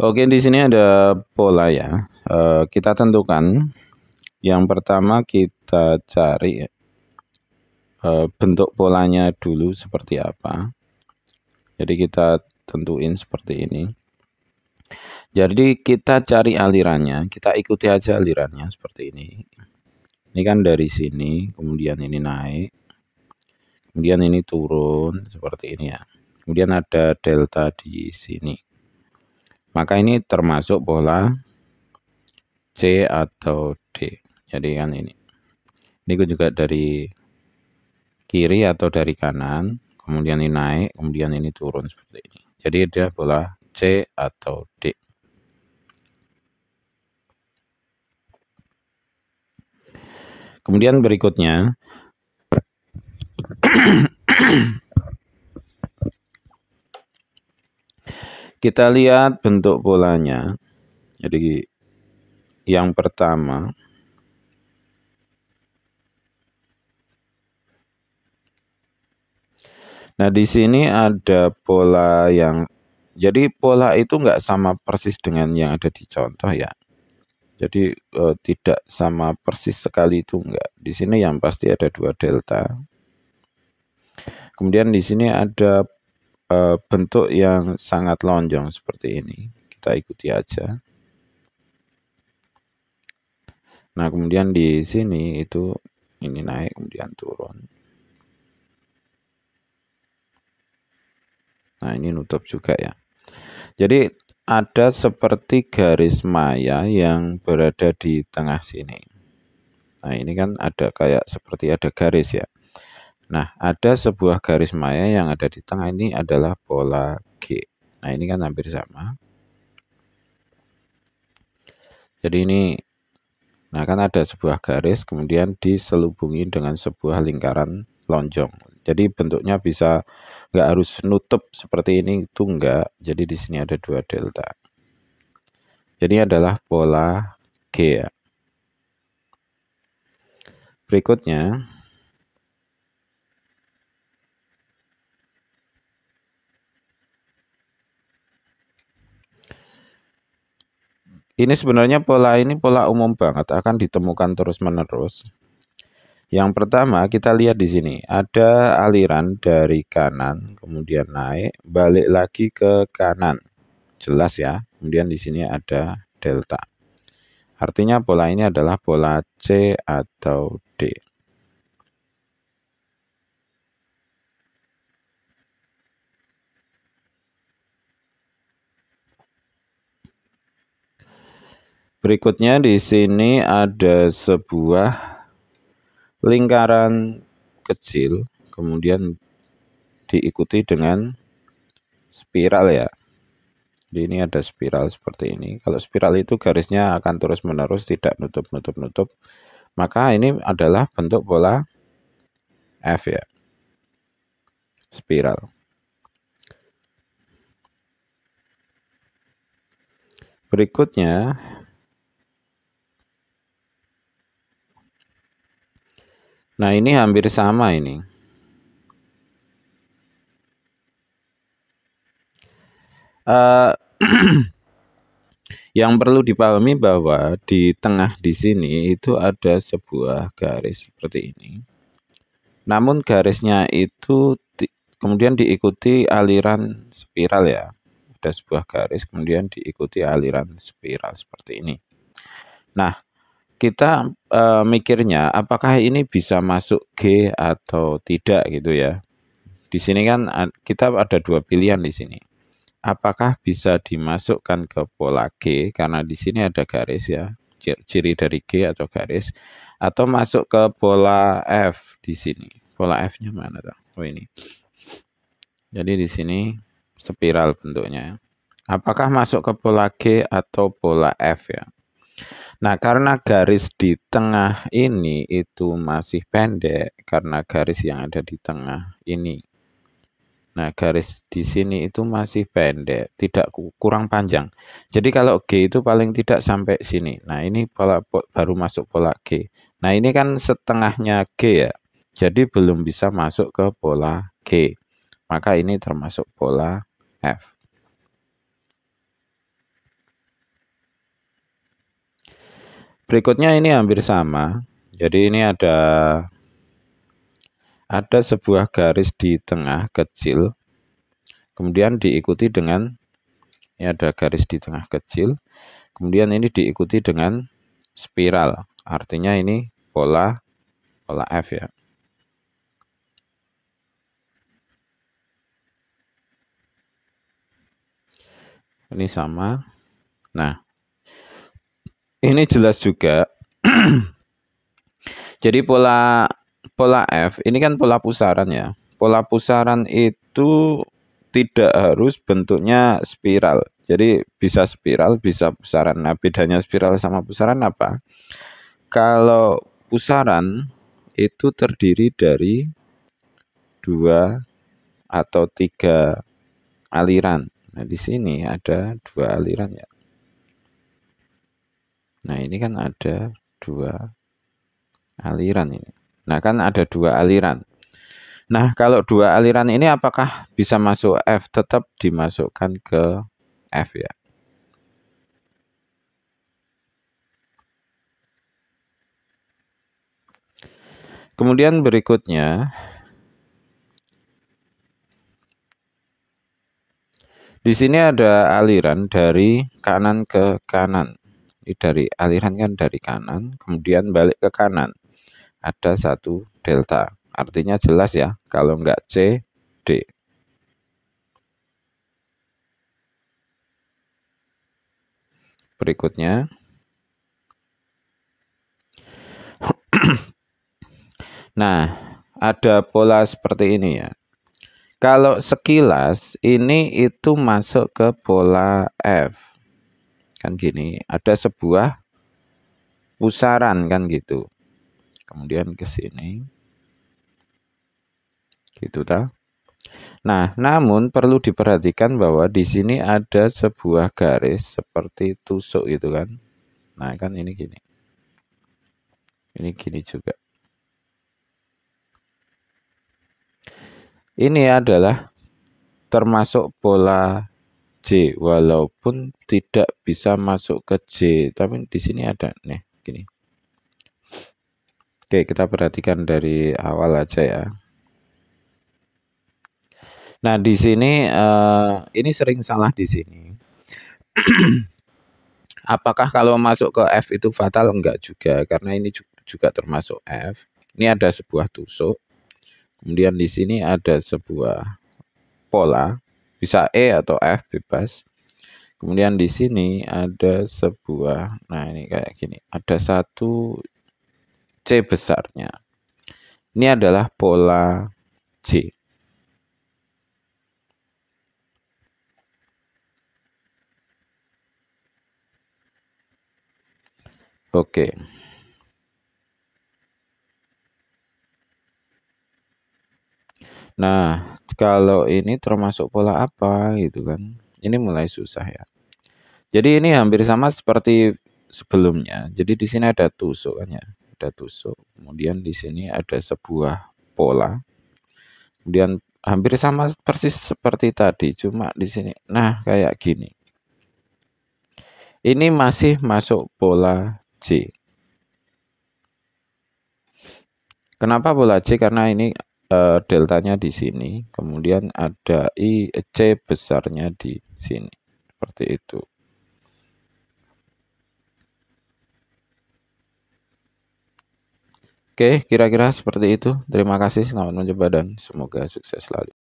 Oke, di sini ada pola ya. E, kita tentukan yang pertama kita cari e, bentuk polanya dulu seperti apa. Jadi kita tentuin seperti ini. Jadi kita cari alirannya, kita ikuti aja alirannya seperti ini. Ini kan dari sini, kemudian ini naik. Kemudian ini turun seperti ini ya. Kemudian ada delta di sini. Maka ini termasuk bola C atau D. Jadi kan ini. Ini juga dari kiri atau dari kanan, kemudian ini naik, kemudian ini turun seperti ini. Jadi dia bola C atau D. Kemudian berikutnya Kita lihat bentuk polanya. Jadi yang pertama Nah, di sini ada pola yang jadi pola itu enggak sama persis dengan yang ada di contoh ya. Jadi e, tidak sama persis sekali itu enggak. Di sini yang pasti ada dua delta. Kemudian di sini ada uh, bentuk yang sangat lonjong seperti ini. Kita ikuti aja. Nah, kemudian di sini itu ini naik kemudian turun. Nah, ini nutup juga ya. Jadi ada seperti garis maya yang berada di tengah sini. Nah, ini kan ada kayak seperti ada garis ya. Nah, ada sebuah garis maya yang ada di tengah ini adalah pola G. Nah, ini kan hampir sama. Jadi ini nah kan ada sebuah garis kemudian diselubungi dengan sebuah lingkaran lonjong. Jadi bentuknya bisa nggak harus nutup seperti ini itu enggak. Jadi di sini ada dua delta. Jadi adalah pola G ya. Berikutnya, Ini sebenarnya pola ini pola umum banget, akan ditemukan terus-menerus. Yang pertama kita lihat di sini, ada aliran dari kanan, kemudian naik, balik lagi ke kanan. Jelas ya. Kemudian di sini ada delta. Artinya pola ini adalah pola C atau D. Berikutnya di sini ada sebuah lingkaran kecil kemudian diikuti dengan spiral ya. Jadi ini ada spiral seperti ini. Kalau spiral itu garisnya akan terus-menerus tidak nutup-nutup-nutup. Maka ini adalah bentuk bola F ya. Spiral. Berikutnya Nah, ini hampir sama ini. Uh, yang perlu dipahami bahwa di tengah di sini itu ada sebuah garis seperti ini. Namun garisnya itu di, kemudian diikuti aliran spiral ya. Ada sebuah garis kemudian diikuti aliran spiral seperti ini. Nah, kita eh, mikirnya apakah ini bisa masuk G atau tidak gitu ya. Di sini kan eh, kita ada dua pilihan di sini. Apakah bisa dimasukkan ke pola G karena di sini ada garis ya, ciri dari G atau garis, atau masuk ke pola F di sini. Pola F-nya mana tuh? Oh ini. Jadi di sini spiral bentuknya. Apakah masuk ke pola G atau pola F ya? Nah, karena garis di tengah ini itu masih pendek karena garis yang ada di tengah ini. Nah, garis di sini itu masih pendek, tidak kurang panjang. Jadi kalau G itu paling tidak sampai sini. Nah, ini pola baru masuk pola G. Nah, ini kan setengahnya G ya. Jadi belum bisa masuk ke pola G. Maka ini termasuk pola F. Berikutnya ini hampir sama. Jadi ini ada ada sebuah garis di tengah kecil. Kemudian diikuti dengan ini ada garis di tengah kecil. Kemudian ini diikuti dengan spiral. Artinya ini pola pola F ya. Ini sama. Nah, ini jelas juga. Jadi pola pola F ini kan pola pusaran ya. Pola pusaran itu tidak harus bentuknya spiral. Jadi bisa spiral, bisa pusaran. Nah, bedanya spiral sama pusaran apa? Kalau pusaran itu terdiri dari dua atau tiga aliran. Nah, di sini ada dua aliran ya ini kan ada dua aliran ini. Nah, kan ada dua aliran. Nah, kalau dua aliran ini apakah bisa masuk F? Tetap dimasukkan ke F ya. Kemudian berikutnya di sini ada aliran dari kanan ke kanan dari aliran kan dari kanan, kemudian balik ke kanan. Ada satu delta. Artinya jelas ya, kalau enggak C, D. Berikutnya. nah, ada pola seperti ini ya. Kalau sekilas ini itu masuk ke pola F Kan gini, ada sebuah pusaran kan gitu. Kemudian ke sini. Gitu ta. Nah, namun perlu diperhatikan bahwa di sini ada sebuah garis seperti tusuk itu kan. Nah, kan ini gini. Ini gini juga. Ini adalah termasuk pola C walaupun tidak bisa masuk ke C tapi di sini ada nih gini Oke kita perhatikan dari awal aja ya Nah di sini uh, ini sering salah di sini Apakah kalau masuk ke F itu fatal? Enggak juga karena ini juga termasuk F ini ada sebuah tusuk kemudian di sini ada sebuah pola bisa E atau F bebas. Kemudian di sini ada sebuah, nah ini kayak gini, ada satu C besarnya. Ini adalah pola C. Oke. Okay. Nah, kalau ini termasuk pola apa gitu kan? Ini mulai susah ya. Jadi ini hampir sama seperti sebelumnya. Jadi di sini ada tusuk kan ya. Ada tusuk. Kemudian di sini ada sebuah pola. Kemudian hampir sama persis seperti tadi, cuma di sini nah kayak gini. Ini masih masuk pola C. Kenapa pola C? Karena ini Delta eh, deltanya di sini, kemudian ada I C besarnya di sini. Seperti itu. Oke, kira-kira seperti itu. Terima kasih, selamat mencoba dan semoga sukses selalu.